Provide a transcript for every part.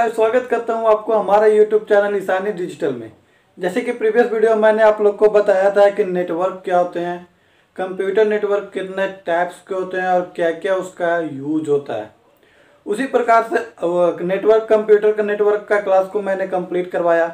live स्वागत करता हूँ आपको हमारा यूट्यूब चैनल ईशानी डिजिटल में जैसे कि प्रीवियस वीडियो में मैंने आप लोग को बताया था कि नेटवर्क क्या होते हैं कंप्यूटर नेटवर्क कितने टाइप्स के होते हैं और क्या क्या उसका यूज होता है उसी प्रकार से नेटवर्क कंप्यूटर का नेटवर्क का क्लास को मैंने कंप्लीट करवाया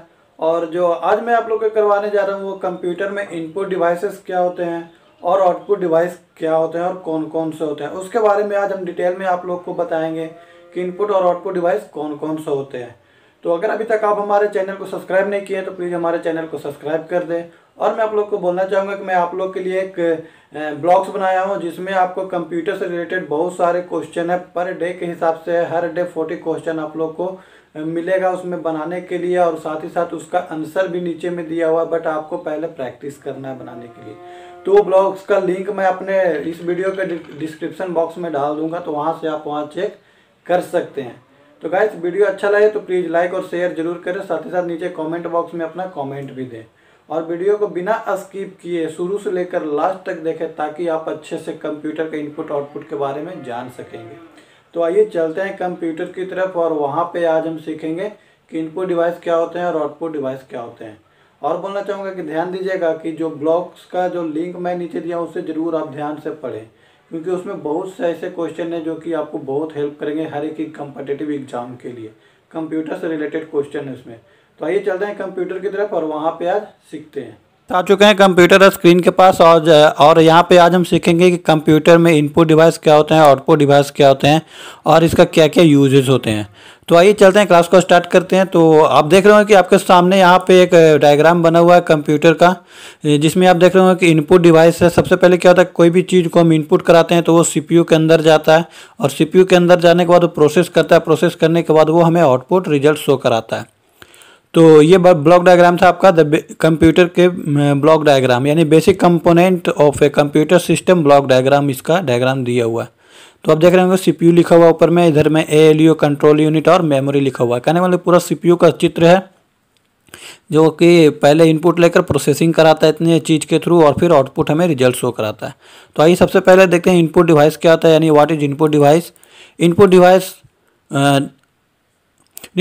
और जो आज मैं आप लोग को करवाने जा रहा हूँ वो कंप्यूटर में इनपुट डिवाइसेस क्या होते हैं और आउटपुट डिवाइस क्या होते हैं और कौन कौन से होते हैं उसके बारे में आज हम डिटेल में आप लोग को बताएंगे कि इनपुट और आउटपुट डिवाइस कौन कौन से होते हैं तो अगर अभी तक आप हमारे चैनल को सब्सक्राइब नहीं किए तो प्लीज़ हमारे चैनल को सब्सक्राइब कर दें और मैं आप लोग को बोलना चाहूँगा कि मैं आप लोग के लिए एक ब्लॉग्स बनाया हूँ जिसमें आपको कंप्यूटर से रिलेटेड बहुत सारे क्वेश्चन है पर डे के हिसाब से हर डे फोर्टी क्वेश्चन आप लोग को मिलेगा उसमें बनाने के लिए और साथ ही साथ उसका आंसर भी नीचे में दिया हुआ बट आपको पहले प्रैक्टिस करना है बनाने के लिए तो वो ब्लॉग्स का लिंक मैं अपने इस वीडियो के डिस्क्रिप्शन बॉक्स में डाल दूंगा तो वहाँ से आप वहाँ चेक कर सकते हैं तो गाइस वीडियो अच्छा लगे तो प्लीज़ लाइक और शेयर जरूर करें साथ ही साथ नीचे कमेंट बॉक्स में अपना कमेंट भी दें और वीडियो को बिना स्किप किए शुरू से लेकर लास्ट तक देखें ताकि आप अच्छे से कंप्यूटर के इनपुट आउटपुट के बारे में जान सकेंगे तो आइए चलते हैं कंप्यूटर की तरफ और वहाँ पर आज हम सीखेंगे कि इनपुट डिवाइस क्या होते हैं और आउटपुट डिवाइस क्या होते हैं और बोलना चाहूँगा कि ध्यान दीजिएगा कि जो ब्लॉक्स का जो लिंक मैं नीचे दिया उसे ज़रूर आप ध्यान से पढ़ें क्योंकि उसमें बहुत से ऐसे क्वेश्चन हैं जो कि आपको बहुत हेल्प करेंगे हर एक कंपटेटिव एग्जाम के लिए कंप्यूटर से रिलेटेड क्वेश्चन है उसमें तो आइए चलते हैं कंप्यूटर की तरफ और वहाँ पे आज सीखते हैं तो आ चुके हैं कंप्यूटर स्क्रीन के पास और और यहाँ पे आज हम सीखेंगे कि कंप्यूटर में इनपुट डिवाइस क्या होते हैं आउटपुट डिवाइस क्या होते हैं और इसका क्या क्या यूजेस होते हैं तो आइए चलते हैं क्लास को स्टार्ट करते हैं तो आप देख रहे हो कि आपके सामने यहाँ पे एक डायग्राम बना हुआ है कंप्यूटर का जिसमें आप देख रहे हो कि इनपुट डिवाइस है सबसे पहले क्या होता है कोई भी चीज़ को हम इनपुट कराते हैं तो वो सीपीयू के अंदर जाता है और सीपीयू के अंदर जाने के बाद वो प्रोसेस करता है प्रोसेस करने के बाद वो हमें आउटपुट रिजल्ट शो कराता है तो ये ब्लॉक डायग्राम था आपका द कंप्यूटर के ब्लॉक डायग्राम यानी basic component of a computer system block diagram इसका डायग्राम दिया हुआ है तो आप देख रहे होंगे सीपीयू लिखा हुआ ऊपर में इधर में ए कंट्रोल यूनिट और मेमोरी लिखा हुआ है कहने वाले मतलब पूरा सीपीयू का चित्र है जो कि पहले इनपुट लेकर प्रोसेसिंग कराता है इतने चीज़ के थ्रू और फिर आउटपुट हमें रिजल्ट शो कराता है तो आइए सबसे पहले देखते हैं इनपुट डिवाइस क्या आता है यानी what is input device input device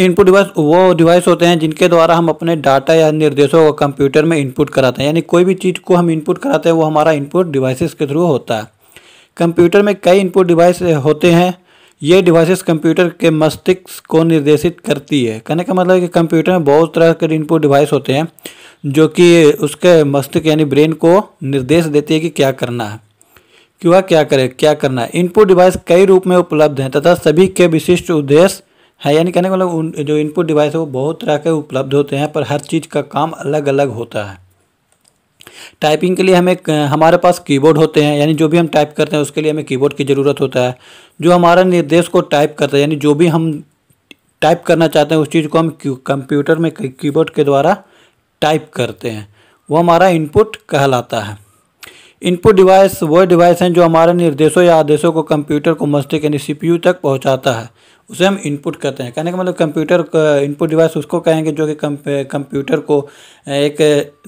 input device वो डिवाइस होते हैं जिनके द्वारा हम अपने डाटा या निर्देशों को कंप्यूटर में इनपुट कराते हैं यानी कोई भी चीज़ को हम इनपुट कराते हैं वो हमारा इनपुट डिवाइसेस के थ्रू होता है कंप्यूटर में कई इनपुट डिवाइस होते हैं ये डिवाइसेस कंप्यूटर के मस्तिष्क को निर्देशित करती है कहने का मतलब है कि कंप्यूटर में बहुत तरह के इनपुट डिवाइस होते हैं जो कि उसके मस्तिष्क यानी ब्रेन को निर्देश देती है कि क्या करना है कि वह क्या करे क्या करना है इनपुट डिवाइस कई रूप में उपलब्ध हैं तथा सभी के विशिष्ट उद्देश्य है यानी कहने का मतलब जो इनपुट डिवाइस है वो बहुत तरह के उपलब्ध होते हैं पर हर चीज़ का काम अलग अलग होता है टाइपिंग के लिए हमें हमारे पास कीबोर्ड होते हैं यानी जो भी हम टाइप करते हैं उसके लिए हमें कीबोर्ड की ज़रूरत होता है जो हमारा निर्देश को टाइप करता है यानी जो भी हम टाइप करना चाहते हैं उस चीज़ को हम कंप्यूटर में कीबोर्ड के द्वारा टाइप करते हैं वो हमारा इनपुट कहलाता है इनपुट डिवाइस वो डिवाइस हैं जो हमारे निर्देशों या आदेशों को कंप्यूटर को मस्तिष्क यानी सी तक पहुँचाता है उसे हम इनपुट कहते हैं कहने का मतलब कंप्यूटर इनपुट डिवाइस उसको कहेंगे जो कि कंप्यूटर को एक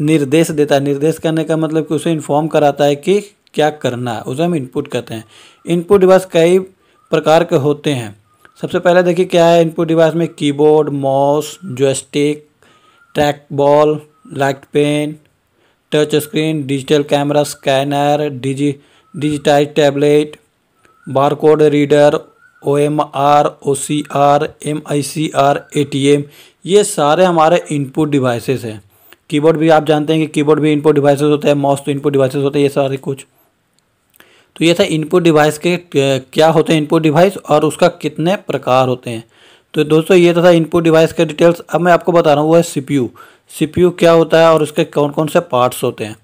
निर्देश देता है निर्देश करने का मतलब कि उसे इन्फॉर्म कराता है कि क्या करना है उसे हम इनपुट कहते हैं इनपुट डिवाइस कई प्रकार के होते हैं सबसे पहले देखिए क्या है इनपुट डिवाइस में keyboard mouse joystick track ball light pen touch screen digital camera scanner digi digitize tablet barcode reader O M R O C R M I C R A T M ये सारे हमारे input devices हैं keyboard भी आप जानते हैं कि keyboard भी इनपुट डिवाइसेस होते हैं माउस तो इनपुट डिवाइसेस होते हैं ये सारे कुछ तो ये था इनपुट डिवाइस के क्या होते हैं इनपुट डिवाइस और उसका कितने प्रकार होते हैं तो दोस्तों ये तो था इनपुट डिवाइस के डिटेल्स अब मैं आपको बता रहा हूँ वो है सीपीयू सीपीयू क्या होता है और उसके कौन कौन से पार्ट्स होते हैं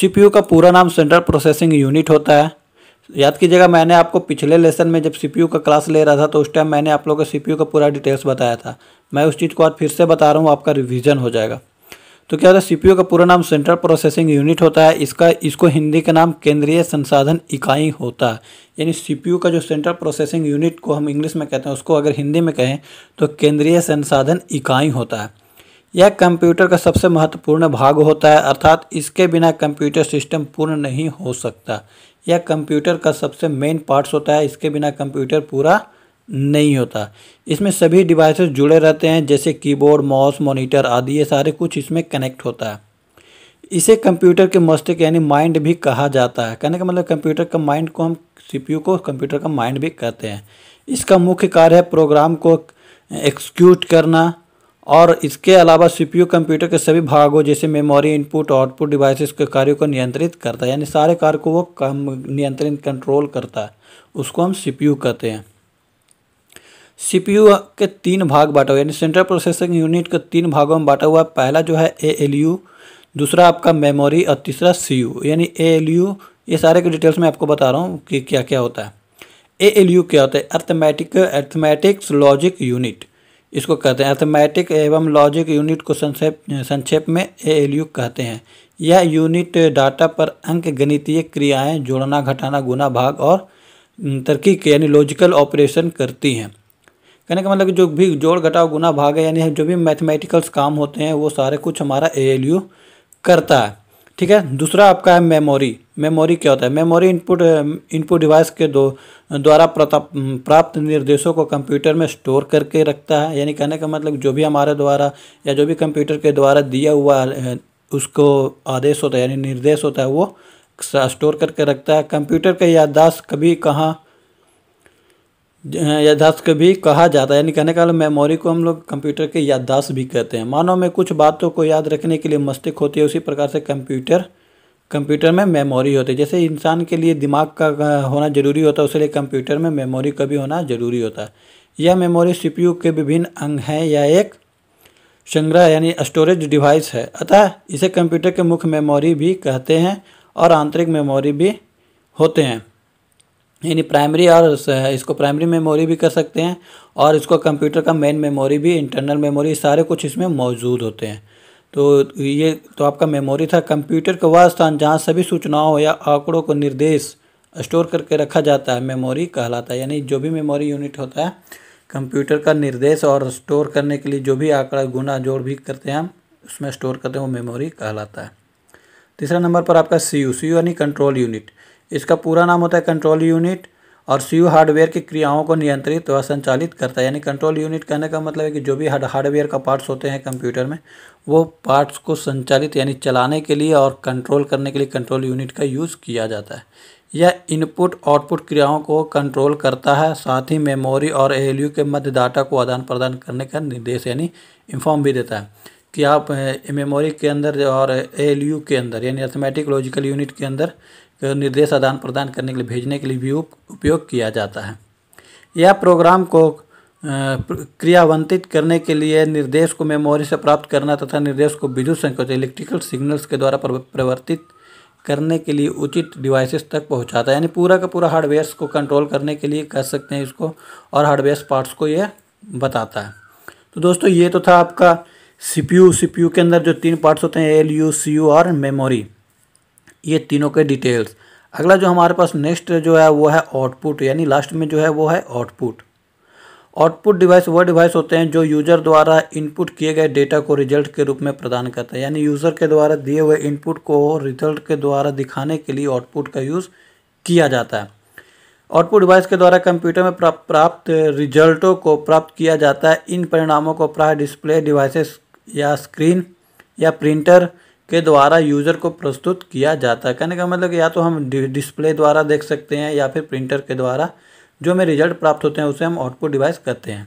सीपीयू का पूरा नाम सेंट्रल प्रोसेसिंग यूनिट होता है याद कीजिएगा मैंने आपको पिछले लेसन में जब सीपीयू का क्लास ले रहा था तो उस टाइम मैंने आप लोगों को सीपीयू का पूरा डिटेल्स बताया था मैं उस चीज़ को आज फिर से बता रहा हूँ आपका रिविज़न हो जाएगा तो क्या होता है सी का पूरा नाम सेंट्रल प्रोसेसिंग यूनिट होता है इसका इसको हिंदी का नाम केंद्रीय संसाधन इकाई होता है यानी सी का जो सेंट्रल प्रोसेसिंग यूनिट को हम इंग्लिश में कहते हैं उसको अगर हिंदी में कहें तो केंद्रीय संसाधन इकाई होता है यह कंप्यूटर का सबसे महत्वपूर्ण भाग होता है अर्थात इसके बिना कंप्यूटर सिस्टम पूर्ण नहीं हो सकता यह कंप्यूटर का सबसे मेन पार्ट्स होता है इसके बिना कंप्यूटर पूरा नहीं होता इसमें सभी डिवाइसेस जुड़े रहते हैं जैसे कीबोर्ड माउस मॉनिटर आदि ये सारे कुछ इसमें कनेक्ट होता है इसे कंप्यूटर के मस्तिष्क यानी माइंड भी कहा जाता है कहने का मतलब कंप्यूटर का माइंड को हम सीपीयू को कंप्यूटर का माइंड भी कहते हैं इसका मुख्य कार्य है प्रोग्राम को एक्सक्यूट करना और इसके अलावा सी कंप्यूटर के सभी भागों जैसे मेमोरी इनपुट आउटपुट डिवाइसेस के कार्यों को नियंत्रित करता है यानी सारे कार्य को वो कम नियंत्रित कंट्रोल करता है उसको हम सी कहते हैं सी के तीन भाग बांटा हुआ यानी सेंट्रल प्रोसेसिंग यूनिट के तीन भागों में बांटा हुआ पहला जो है ए दूसरा आपका मेमोरी और तीसरा सी यानी ए ये सारे के डिटेल्स में आपको बता रहा हूँ कि क्या क्या होता है ए क्या होता है अर्थमेटिक अर्थमेटिक्स लॉजिक यूनिट इसको कहते हैं अर्थमैटिक एवं लॉजिक यूनिट को संक्षेप संक्षेप में ए एल यू कहते हैं यह यूनिट डाटा पर अंक गणितीय क्रियाएं जोड़ना घटाना गुना भाग और के यानी लॉजिकल ऑपरेशन करती हैं कहने का मतलब जो भी जोड़ घटाओ गुना भाग है यानी जो भी मैथमेटिकल्स काम होते हैं वो सारे कुछ हमारा ए एल यू करता है ठीक है दूसरा आपका है मेमोरी मेमोरी क्या होता है मेमोरी इनपुट इनपुट डिवाइस के दो द्वारा प्राप्त निर्देशों को कंप्यूटर में स्टोर करके रखता है यानी कहने का मतलब जो भी हमारे द्वारा या जो भी कंप्यूटर के द्वारा दिया हुआ उसको आदेश होता है यानी निर्देश होता है वो स्टोर करके रखता है कंप्यूटर का याददाश्त कभी कहाँ याददाश्त को भी कहा जाता है यानी कहने का मेमोरी मतलब, को हम लोग कंप्यूटर के याददाश्त भी कहते हैं मानव में कुछ बातों को याद रखने के लिए मस्तिष्क होती है उसी प्रकार से कंप्यूटर कंप्यूटर में मेमोरी होती है जैसे इंसान के लिए दिमाग का होना जरूरी होता है उसके कंप्यूटर में मेमोरी का भी होना जरूरी होता है यह मेमोरी सीपीयू के विभिन्न अंग हैं यह एक संग्रह यानी स्टोरेज डिवाइस है अतः इसे कंप्यूटर के मुख्य मेमोरी भी कहते हैं और आंतरिक मेमोरी भी होते हैं यानी प्राइमरी और इसको प्राइमरी मेमोरी भी कर सकते हैं और इसको कंप्यूटर का मेन मेमोरी भी इंटरनल मेमोरी सारे कुछ इसमें मौजूद होते हैं तो ये तो आपका मेमोरी था कंप्यूटर का वह स्थान जहाँ सभी सूचनाओं या आंकड़ों को निर्देश स्टोर करके रखा जाता है मेमोरी कहलाता है यानी जो भी मेमोरी यूनिट होता है कंप्यूटर का निर्देश और स्टोर करने के लिए जो भी आंकड़ा गुना जोड़ भी करते हैं हम उसमें स्टोर करते हैं वो मेमोरी कहलाता है तीसरा नंबर पर आपका सी यू सी यू यानी कंट्रोल यूनिट इसका पूरा नाम होता है कंट्रोल यूनिट और सी हार्डवेयर की क्रियाओं को नियंत्रित व संचालित करता है यानी कंट्रोल यूनिट कहने का मतलब है कि जो भी हार्डवेयर का पार्ट्स होते हैं कंप्यूटर में वो पार्ट्स को संचालित यानी चलाने के लिए और कंट्रोल करने के लिए कंट्रोल यूनिट का यूज़ किया जाता है यह इनपुट आउटपुट क्रियाओं को कंट्रोल करता है साथ ही मेमोरी और ए के मध्य डाटा को आदान प्रदान करने का निर्देश यानी इन्फॉर्म भी देता है कि आप मेमोरी के अंदर और ए के अंदर यानी अर्थमेटिक लॉजिकल यूनिट के अंदर निर्देश आदान प्रदान करने के लिए भेजने के लिए भी उपयोग किया जाता है यह प्रोग्राम को क्रियावंतित करने के लिए निर्देश को मेमोरी से प्राप्त करना तथा निर्देश को विद्युत संकोच इलेक्ट्रिकल सिग्नल्स के द्वारा परिवर्तित करने के लिए उचित डिवाइसेस तक पहुंचाता है यानी पूरा का पूरा हार्डवेयर्स को कंट्रोल करने के लिए कर सकते हैं इसको और हार्डवेयर पार्ट्स को यह बताता है तो दोस्तों ये तो था आपका सीपीयू सीपीयू के अंदर जो तीन पार्ट्स होते हैं एल यू सी यू और मेमोरी ये तीनों के डिटेल्स अगला जो हमारे पास नेक्स्ट जो है वो है आउटपुट यानी लास्ट में जो है वो है आउटपुट आउटपुट डिवाइस वह डिवाइस होते हैं जो यूज़र द्वारा इनपुट किए गए डेटा को रिजल्ट के रूप में प्रदान करता है यानी यूज़र के द्वारा दिए हुए इनपुट को रिजल्ट के द्वारा दिखाने के लिए आउटपुट का यूज़ किया जाता है आउटपुट डिवाइस के द्वारा कंप्यूटर में प्राप्त रिजल्टों को प्राप्त किया जाता है इन परिणामों को प्राय डिस्प्ले डिवाइसेस या स्क्रीन या प्रिंटर के द्वारा यूज़र को प्रस्तुत किया जाता है कहने का मतलब या तो हम डिस्प्ले द्वारा देख सकते हैं या फिर प्रिंटर के द्वारा जो हमें रिजल्ट प्राप्त होते हैं उसे हम आउटपुट डिवाइस कहते हैं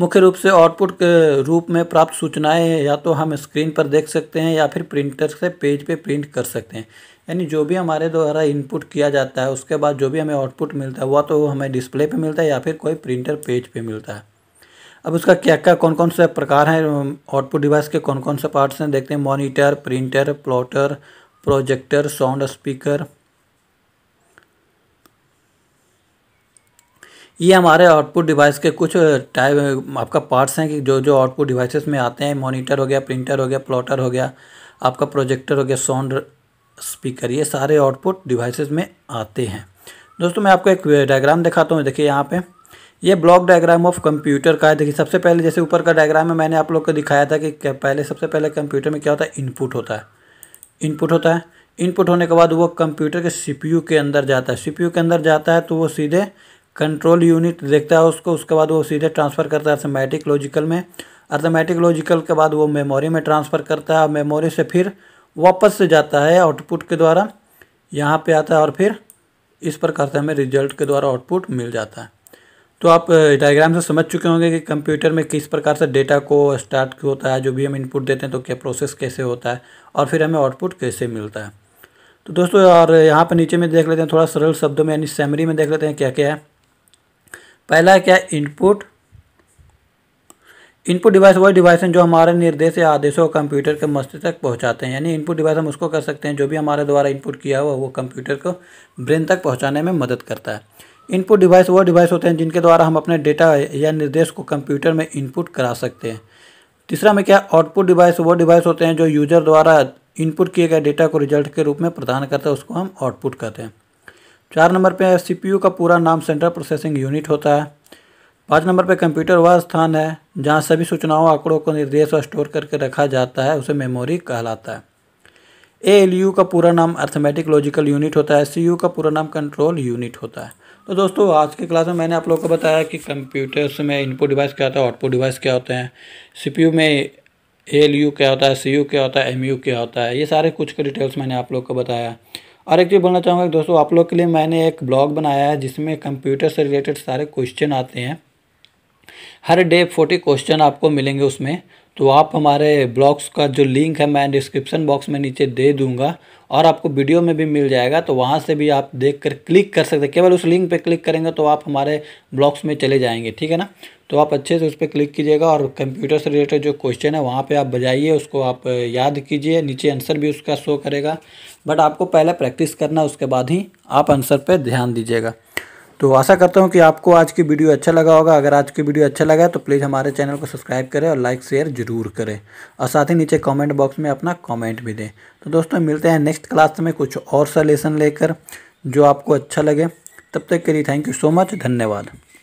मुख्य रूप से आउटपुट के रूप में प्राप्त सूचनाएं या तो हम स्क्रीन पर देख सकते हैं या फिर प्रिंटर से पेज पे प्रिंट कर सकते हैं यानी जो भी हमारे द्वारा इनपुट किया जाता है उसके बाद जो भी हमें आउटपुट मिलता है वह तो हमें डिस्प्ले पे मिलता है या फिर कोई प्रिंटर पेज पे मिलता है अब उसका क्या क्या कौन कौन से प्रकार हैं आउटपुट डिवाइस के कौन कौन से पार्ट्स हैं देखते हैं monitor printer plotter projector sound speaker ये हमारे आउटपुट डिवाइस के कुछ टाइप आपका पार्ट्स हैं कि जो जो आउटपुट डिवाइसेस में आते हैं मॉनिटर हो गया प्रिंटर हो गया प्लॉटर हो गया आपका प्रोजेक्टर हो गया साउंड स्पीकर ये सारे आउटपुट डिवाइसेस में आते हैं दोस्तों मैं आपको एक डायग्राम दिखाता हूँ देखिए यहाँ पे ये ब्लॉक डायग्राम ऑफ कंप्यूटर का है देखिए सबसे पहले जैसे ऊपर का डायग्राम है मैंने आप लोग को दिखाया था कि पहले सबसे पहले कंप्यूटर में क्या होता है इनपुट होता है इनपुट होता है इनपुट होने के बाद वो कंप्यूटर के सीपीयू के अंदर जाता है सीपीयू के अंदर जाता है तो वो सीधे कंट्रोल यूनिट देखता है उसको उसके बाद वो सीधे ट्रांसफ़र करता है अर्थमेटिक लॉजिकल में अर्थमेटिक लॉजिकल के बाद वो मेमोरी में ट्रांसफ़र करता है मेमोरी से फिर वापस से जाता है आउटपुट के द्वारा यहाँ पे आता है और फिर इस प्रकार से हमें रिजल्ट के द्वारा आउटपुट मिल जाता है तो आप डायग्राम से समझ चुके होंगे कि कंप्यूटर में किस प्रकार से डेटा को स्टार्ट क्यों होता है जो भी हम इनपुट देते हैं तो क्या प्रोसेस कैसे होता है और फिर हमें आउटपुट कैसे मिलता है तो दोस्तों और यहाँ पर नीचे में देख लेते हैं थोड़ा सरल शब्दों में यानी सैमरी में देख लेते हैं क्या क्या है पहला है क्या इनपुट इनपुट डिवाइस वही डिवाइस हैं जो हमारे निर्देश या आदेशों को कंप्यूटर के मस्ती तक पहुंचाते हैं यानी इनपुट डिवाइस हम उसको कर सकते हैं जो भी हमारे द्वारा इनपुट किया हुआ वो कंप्यूटर को ब्रेन तक पहुंचाने में मदद करता है इनपुट डिवाइस वो डिवाइस होते हैं जिनके द्वारा हम अपने डेटा या निर्देश को कंप्यूटर में इनपुट करा सकते हैं तीसरा में क्या आउटपुट डिवाइस वो डिवाइस होते हैं जो यूजर द्वारा इनपुट किए गए डेटा को रिजल्ट के रूप में प्रदान करता है उसको हम आउटपुट कहते हैं चार नंबर पे सी का पूरा नाम सेंट्रल प्रोसेसिंग यूनिट होता है पाँच नंबर पे कंप्यूटर वह स्थान है जहाँ सभी सूचनाओं आंकड़ों को निर्देश और स्टोर करके रखा जाता है उसे मेमोरी कहलाता है ए एल यू का पूरा नाम अर्थमेटिक लॉजिकल यूनिट होता है सी यू का पूरा नाम कंट्रोल यूनिट होता है तो दोस्तों आज के क्लास में मैंने आप लोग को बताया कि कंप्यूटर्स में इनपुट डिवाइस क्या होता है आउटपुट डिवाइस क्या होते हैं सीपीयू में एलयू क्या होता है सीयू क्या होता है एमयू क्या होता है ये सारे कुछ के डिटेल्स मैंने आप लोग को बताया और एक चीज़ बोलना चाहूँगा दोस्तों आप लोग के लिए मैंने एक ब्लॉग बनाया है जिसमें कंप्यूटर से रिलेटेड सारे क्वेश्चन आते हैं हर डे फोर्टी क्वेश्चन आपको मिलेंगे उसमें तो आप हमारे ब्लॉग्स का जो लिंक है मैं डिस्क्रिप्शन बॉक्स में नीचे दे दूंगा और आपको वीडियो में भी मिल जाएगा तो वहाँ से भी आप देख कर क्लिक कर सकते केवल उस लिंक पर क्लिक करेंगे तो आप हमारे ब्लॉग्स में चले जाएंगे ठीक है ना तो आप अच्छे से उस पर क्लिक कीजिएगा और कंप्यूटर से रिलेटेड जो क्वेश्चन है वहाँ पे आप बजाइए उसको आप याद कीजिए नीचे आंसर भी उसका शो करेगा बट आपको पहले प्रैक्टिस करना उसके बाद ही आप आंसर पर ध्यान दीजिएगा तो आशा करता हूँ कि आपको आज की वीडियो अच्छा लगा होगा अगर आज की वीडियो अच्छा लगा तो प्लीज़ हमारे चैनल को सब्सक्राइब करें और लाइक शेयर जरूर करें और साथ ही नीचे कमेंट बॉक्स में अपना कमेंट भी दें तो दोस्तों मिलते हैं नेक्स्ट क्लास में कुछ और सा लेसन लेकर जो आपको अच्छा लगे तब तक के लिए थैंक यू सो मच धन्यवाद